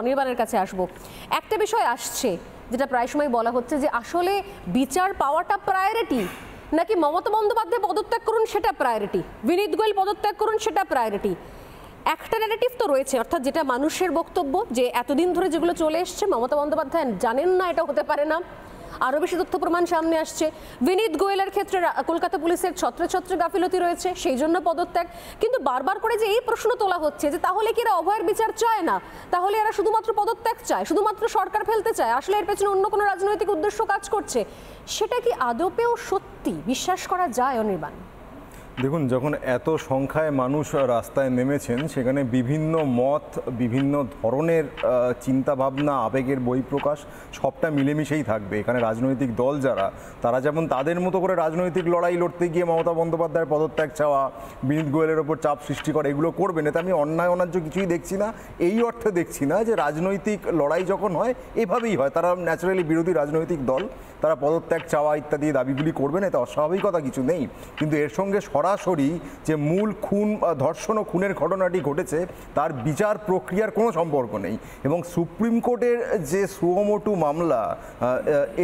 অনির্বাণের কাছে আসব একটা বিষয় আসছে যেটা প্রায় সময় বলা হচ্ছে যে আসলে বিচার পাওয়াটা প্রায়োরিটি নাকি মমতা বন্দ্যোপাধ্যায় পদত্যাগ করুন সেটা প্রায়োরিটি বিনীত গোয়েল পদত্যাগ করুন সেটা প্রায়োরিটি একটা ন্যারেটিভ তো রয়েছে অর্থাৎ যেটা মানুষের বক্তব্য যে এতদিন ধরে যেগুলো চলে এসছে মমতা বন্দ্যোপাধ্যায় জানেন না এটা হতে পারে না আরও বেশি তথ্য প্রমাণ সামনে আসছে বিনীত গোয়েলের ক্ষেত্রে কলকাতা পুলিশের ছত্রে ছত্রে গাফিলতি রয়েছে সেই জন্য পদত্যাগ কিন্তু বারবার করে যে এই প্রশ্ন তোলা হচ্ছে যে তাহলে কি এরা অভয়ের বিচার চায় না তাহলে এরা শুধুমাত্র পদত্যাগ চায় শুধুমাত্র সরকার ফেলতে চায় আসলে এর পেছনে অন্য কোনো রাজনৈতিক উদ্দেশ্য কাজ করছে সেটা কি আদপেও সত্যি বিশ্বাস করা যায় অনির্বাণ দেখুন যখন এত সংখ্যায় মানুষ রাস্তায় নেমেছেন সেখানে বিভিন্ন মত বিভিন্ন ধরনের চিন্তাভাবনা আবেগের প্রকাশ সবটা মিলেমিশেই থাকবে এখানে রাজনৈতিক দল যারা তারা যেমন তাদের মতো করে রাজনৈতিক লড়াই লড়তে গিয়ে মমতা বন্দ্যোপাধ্যায়ের পদত্যাগ চাওয়া বিনীত গোয়েলের ওপর চাপ সৃষ্টি করা এগুলো করবেন এতে আমি অন্যায় অনার্য কিছুই দেখছি না এই অর্থে দেখছি না যে রাজনৈতিক লড়াই যখন হয় এভাবেই হয় তারা ন্যাচারালি বিরোধী রাজনৈতিক দল তারা পদত্যাগ চাওয়া ইত্যাদি দাবিগুলি করবেন এতে অস্বাভাবিকতা কিছু নেই কিন্তু এর সঙ্গে সরা সরাসরি যে মূল খুন বা ধর্ষণ ও খুনের ঘটনাটি ঘটেছে তার বিচার প্রক্রিয়ার কোনো সম্পর্ক নেই এবং সুপ্রিম কোর্টের যে সুয়মোটু মামলা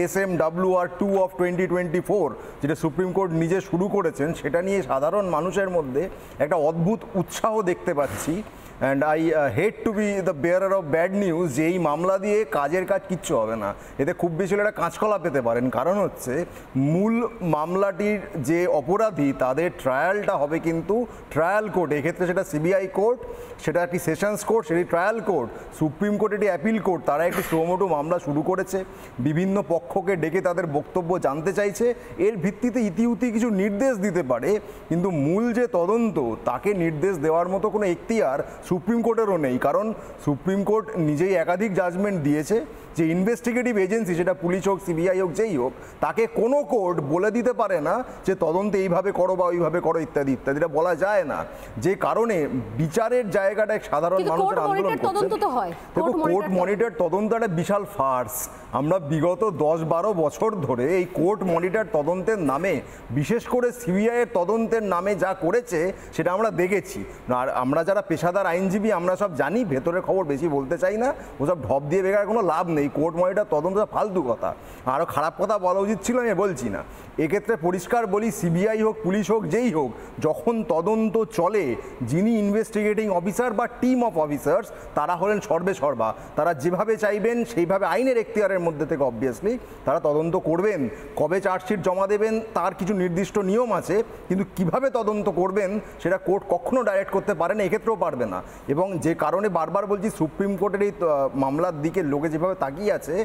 S M W R two of twenty twenty four যেটা সুপ্রিম কোর্ট নিজে শুরু করেছেন সেটা নিয়ে সাধারণ মানুষের মধ্যে একটা অদ্ভুত উৎসাহ দেখতে পাচ্ছি and I had to be the bearer of bad news যে এই মামলা দিয়ে কাজের কাজ কিচ্ছু হবে না এতে খুব বেশি একটা কাঁচকলা পেতে পারেন কারণ হচ্ছে মূল মামলাটির যে অপরাধী তাদের ট্রায়ালটা হবে কিন্তু ট্রায়াল কোর্ট এক্ষেত্রে সেটা সিবিআই কোর্ট সেটা একটি সেশনস কোর্ট সেটি ট্রায়াল কোর্ট সুপ্রিম কোর্ট এটি অ্যাপিল কোর্ট তারা একটি শ্রমটো মামলা শুরু করেছে বিভিন্ন পক্ষকে ডেকে তাদের বক্তব্য জানতে চাইছে এর ভিত্তিতে ইতিউতি কিছু নির্দেশ দিতে পারে কিন্তু মূল যে তদন্ত তাকে নির্দেশ দেওয়ার মতো কোনো এখতিয়ার সুপ্রিম কোর্টেরও নেই কারণ সুপ্রিম কোর্ট নিজেই একাধিক জাজমেন্ট দিয়েছে যে ইনভেস্টিগেটিভ এজেন্সি সেটা পুলিশ হোক সিবিআই হোক যেই হোক তাকে কোনো কোর্ট বলে দিতে পারে না যে তদন্ত এইভাবে করো বা ওইভাবে করো ইত্যাদি ইত্যাদিটা বলা যায় না যে কারণে বিচারের জায়গাটা এক সাধারণ মানুষের আন্দোলন দেখো কোর্ট মনিটর তদন্ত একটা বিশাল ফার্স আমরা বিগত দশ বারো বছর ধরে এই কোর্ট মনিটর তদন্তের নামে বিশেষ করে সিবিআইয়ের তদন্তের নামে যা করেছে সেটা আমরা দেখেছি আর আমরা যারা পেশাদার আইনজীবী আমরা সব জানি ভেতরের খবর বেশি বলতে চাই না ওসব ঢপ দিয়ে বেকার কোনো লাভ নেই এই কোর্ট মনিটার তদন্তটা ফালতু কথা আরও খারাপ কথা বলা উচিত ছিল আমি বলছি না এক্ষেত্রে পরিষ্কার বলি সিবিআই হোক পুলিশ হোক যেই হোক যখন তদন্ত চলে যিনি ইনভেস্টিগেটিং অফিসার বা টিম অফ অফিসার্স তারা হলেন সর্বে সর্বা তারা যেভাবে চাইবেন সেইভাবে আইনের এখতিয়ারের মধ্যে থেকে অবভিয়াসলি তারা তদন্ত করবেন কবে চার্জশিট জমা দেবেন তার কিছু নির্দিষ্ট নিয়ম আছে কিন্তু কিভাবে তদন্ত করবেন সেটা কোর্ট কখনো ডাইরেক্ট করতে পারে না এক্ষেত্রেও পারবে না এবং যে কারণে বারবার বলছি সুপ্রিম কোর্টের এই মামলার দিকে লোকে যেভাবে তাকিয়ে বাকি আছে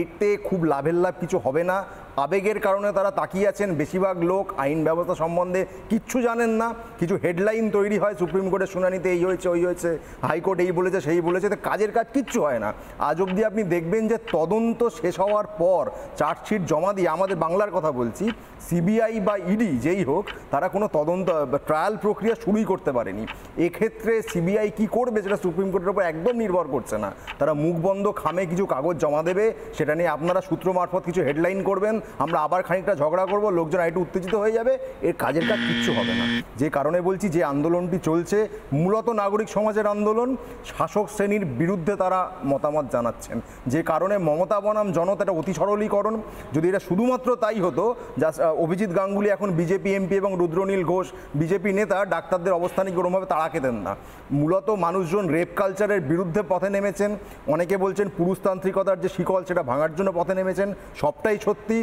এতে খুব লাভের লাভ কিছু হবে না আবেগের কারণে তারা তাকিয়ে আছেন বেশিরভাগ লোক আইন ব্যবস্থা সম্বন্ধে কিচ্ছু জানেন না কিছু হেডলাইন তৈরি হয় সুপ্রিম কোর্টের শুনানিতে এই হয়েছে ওই হয়েছে হাইকোর্ট এই বলেছে সেই বলেছে কাজের কাজ কিচ্ছু হয় না আজ অবধি আপনি দেখবেন যে তদন্ত শেষ হওয়ার পর চার্জশিট জমা দিয়ে আমাদের বাংলার কথা বলছি সিবিআই বা ইডি যেই হোক তারা কোনো তদন্ত ট্রায়াল প্রক্রিয়া শুরুই করতে পারেনি এক্ষেত্রে সিবিআই কি করবে সেটা সুপ্রিম কোর্টের উপর একদম নির্ভর করছে না তারা মুখ বন্ধ খামে কিছু কাগজ জমা দেবে সেটা নিয়ে আপনারা সূত্র মারফত কিছু হেডলাইন করবেন আমরা আবার খানিকটা ঝগড়া করব লোকজন একটু উত্তেজিত হয়ে যাবে এর কাজের কাজ কিচ্ছু হবে না যে কারণে বলছি যে আন্দোলনটি চলছে মূলত নাগরিক সমাজের আন্দোলন শাসক শ্রেণীর বিরুদ্ধে তারা মতামত জানাচ্ছেন যে কারণে মমতা বনাম জনতা এটা অতি সরলীকরণ যদি এটা শুধুমাত্র তাই হতো যা অভিজিৎ গাঙ্গুলি এখন বিজেপি এমপি এবং রুদ্রনীল ঘোষ বিজেপি নেতা ডাক্তারদের অবস্থানে কোনোভাবে তাড়া খেতেন না মূলত মানুষজন রেপ কালচারের বিরুদ্ধে পথে নেমেছেন অনেকে বলছেন পুরুষতান্ত্রিকতার যে শিকল সেটা ভাঙার জন্য পথে নেমেছেন সবটাই সত্যি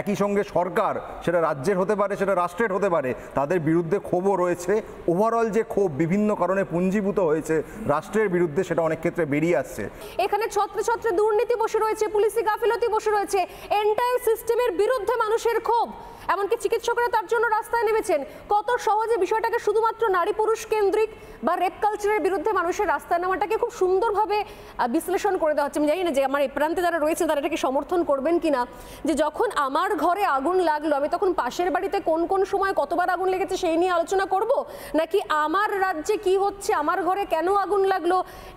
একই সঙ্গে সরকার সেটা রাজ্যের হতে পারে সেটা রাষ্ট্রের হতে পারে তাদের বিরুদ্ধে ক্ষোভও রয়েছে ওভারঅল যে ক্ষোভ বিভিন্ন কারণে পুঞ্জীভূত হয়েছে রাষ্ট্রের বিরুদ্ধে সেটা অনেক ক্ষেত্রে বেরিয়ে আসছে এখানে ছত্রে ছত্রে দুর্নীতি বসে রয়েছে পুলিশি গাফিলতি বসে রয়েছে এন্টায়ার সিস্টেমের বিরুদ্ধে মানুষের ক্ষোভ এমনকি চিকিৎসকরা তার জন্য রাস্তায় নেমেছেন কত সহজে বিষয়টাকে শুধুমাত্র নারী পুরুষ কেন্দ্রিক বা রেপ কালচারের বিরুদ্ধে মানুষের রাস্তায় নামাটাকে খুব সুন্দরভাবে বিশ্লেষণ করে দেওয়া হচ্ছে আমি জানি না যে আমার এই প্রান্তে যারা রয়েছে তারা এটাকে সমর্থন করবেন কিনা যে যখন আমার ঘরে আগুন লাগলো আমি তখন পাশের বাড়িতে কোন কোন সময় কতবার আগুন লেগেছে সেই নিয়ে আলোচনা করব নাকি আমার রাজ্যে কি হচ্ছে আমার ঘরে কেন আগুন লাগলো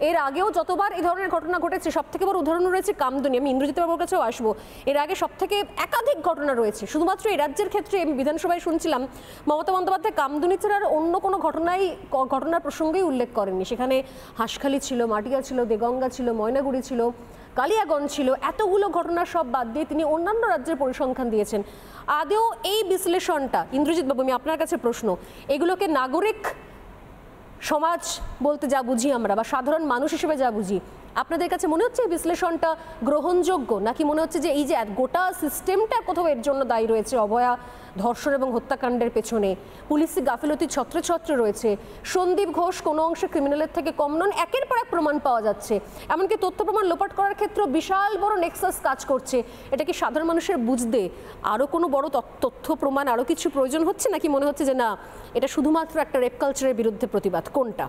এর আগেও যতবার এই ধরনের ঘটনা ঘটেছে সব থেকে বড় উদাহরণ রয়েছে কামদুনি আমি ইন্দ্রজিৎ বাবুর কাছেও আসবো এর আগে সব থেকে একাধিক ঘটনা রয়েছে শুধুমাত্র এই রাজ্যের ক্ষেত্রে আমি বিধানসভায় শুনছিলাম মমতা বন্দ্যোপাধ্যায় কামদুনি ছাড়া আর অন্য কোনো ঘটনাই ঘটনার প্রসঙ্গেই উল্লেখ করেননি সেখানে হাঁসখালি ছিল মাটিয়া ছিল দেগঙ্গা ছিল ময়নাগুড়ি ছিল কালিয়াগঞ্জ ছিল এতগুলো ঘটনা সব বাদ দিয়ে তিনি অন্যান্য রাজ্যের পরিসংখ্যান দিয়েছেন আদেও এই বিশ্লেষণটা ইন্দ্রজিৎ বাবু আমি আপনার কাছে প্রশ্ন এগুলোকে নাগরিক সমাজ বলতে যা বুঝি আমরা বা সাধারণ মানুষ হিসেবে যা বুঝি আপনাদের কাছে মনে হচ্ছে এই বিশ্লেষণটা গ্রহণযোগ্য নাকি মনে হচ্ছে যে এই যে গোটা সিস্টেমটা কোথাও এর জন্য দায়ী রয়েছে অবয়া ধর্ষণ এবং হত্যাকাণ্ডের পেছনে পুলিশি গাফিলতি ছত্রে ছত্রে রয়েছে সন্দীপ ঘোষ কোনো অংশে ক্রিমিনালের থেকে কম নন একের পর এক প্রমাণ পাওয়া যাচ্ছে এমনকি তথ্য প্রমাণ লোপাট করার ক্ষেত্রে বিশাল বড় নেক্সাস কাজ করছে এটা কি সাধারণ মানুষের বুঝতে আরও কোনো বড় তথ্য প্রমাণ আরও কিছু প্রয়োজন হচ্ছে নাকি মনে হচ্ছে যে না এটা শুধুমাত্র একটা রেপ কালচারের বিরুদ্ধে প্রতিবাদ কোনটা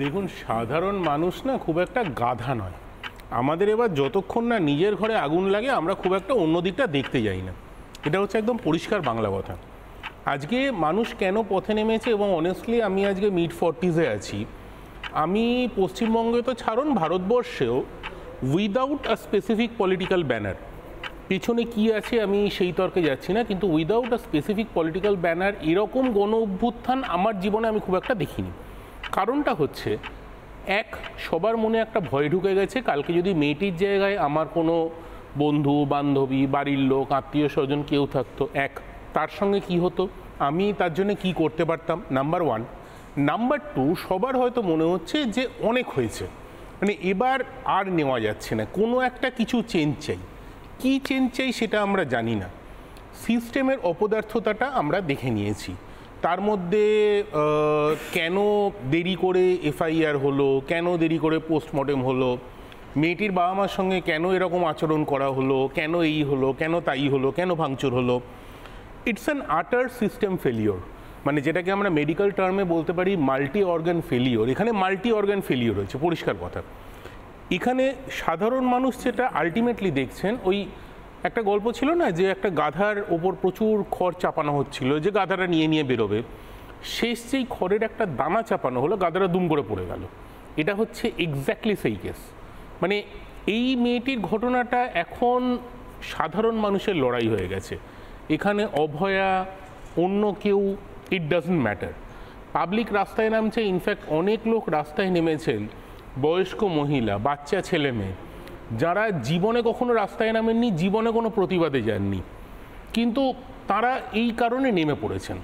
দেখুন সাধারণ মানুষ না খুব একটা গাধা নয় আমাদের এবার যতক্ষণ না নিজের ঘরে আগুন লাগে আমরা খুব একটা অন্য দিকটা দেখতে যাই না এটা হচ্ছে একদম পরিষ্কার বাংলা কথা আজকে মানুষ কেন পথে নেমেছে এবং অনেস্টলি আমি আজকে মিড ফর্টিজে আছি আমি পশ্চিমবঙ্গে তো ছাড়ুন ভারতবর্ষেও without a specific political banner পেছনে কি আছে আমি সেই তর্কে যাচ্ছি না কিন্তু without a specific political banner এরকম গণ অভ্যুত্থান আমার জীবনে আমি খুব একটা দেখিনি কারণটা হচ্ছে এক সবার মনে একটা ভয় ঢুকে গেছে কালকে যদি মেয়েটির জায়গায় আমার কোনো বন্ধু বান্ধবী বাড়ির লোক আত্মীয় স্বজন কেউ থাকতো এক তার সঙ্গে কি হতো আমি তার জন্য কি করতে পারতাম নাম্বার ওয়ান নাম্বার টু সবার হয়তো মনে হচ্ছে যে অনেক হয়েছে মানে এবার আর নেওয়া যাচ্ছে না কোনো একটা কিছু চেঞ্জ চাই কী চেঞ্জ চাই সেটা আমরা জানি না সিস্টেমের অপদার্থতাটা আমরা দেখে নিয়েছি তার মধ্যে কেন দেরি করে এফআইআর হলো কেন দেরি করে পোস্টমর্টেম হলো মেয়েটির বাবা মার সঙ্গে কেন এরকম আচরণ করা হলো কেন এই হলো কেন তাই হলো কেন ভাঙচুর হলো it's an utter system failure মানে যেটাকে আমরা মেডিকেল টার্মে বলতে পারি মাল্টি অর্গান ফেলিওর এখানে মাল্টি অর্গান ফেলিওর হয়েছে পরিষ্কার কথা এখানে সাধারণ মানুষ যেটা আলটিমেটলি দেখছেন ওই একটা গল্প ছিল না যে একটা গাধার ওপর প্রচুর খড় চাপানো হচ্ছিল যে গাধারা নিয়ে নিয়ে বেরোবে শেষ যেই খড়ের একটা দানা চাপানো হলো গাধারা দুম করে পড়ে গেল এটা হচ্ছে এক্স্যাক্টলি সেই কেস মানে এই মেয়েটির ঘটনাটা এখন সাধারণ মানুষের লড়াই হয়ে গেছে এখানে অভয়া অন্য কেউ ইট ডাজেন্ট ম্যাটার পাবলিক রাস্তায় নামছে ইনফ্যাক্ট অনেক লোক রাস্তায় নেমেছেন বয়স্ক মহিলা বাচ্চা ছেলে মেয়ে যারা জীবনে কখনো রাস্তায় নামেননি জীবনে কোনো প্রতিবাদে যাননি কিন্তু তারা এই কারণে নেমে পড়েছেন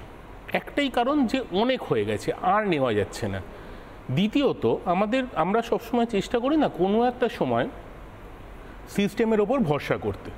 একটাই কারণ যে অনেক হয়ে গেছে আর নেওয়া যাচ্ছে না দ্বিতীয়ত আমাদের আমরা সবসময় চেষ্টা করি না কোনো একটা সময় সিস্টেমের ওপর ভরসা করতে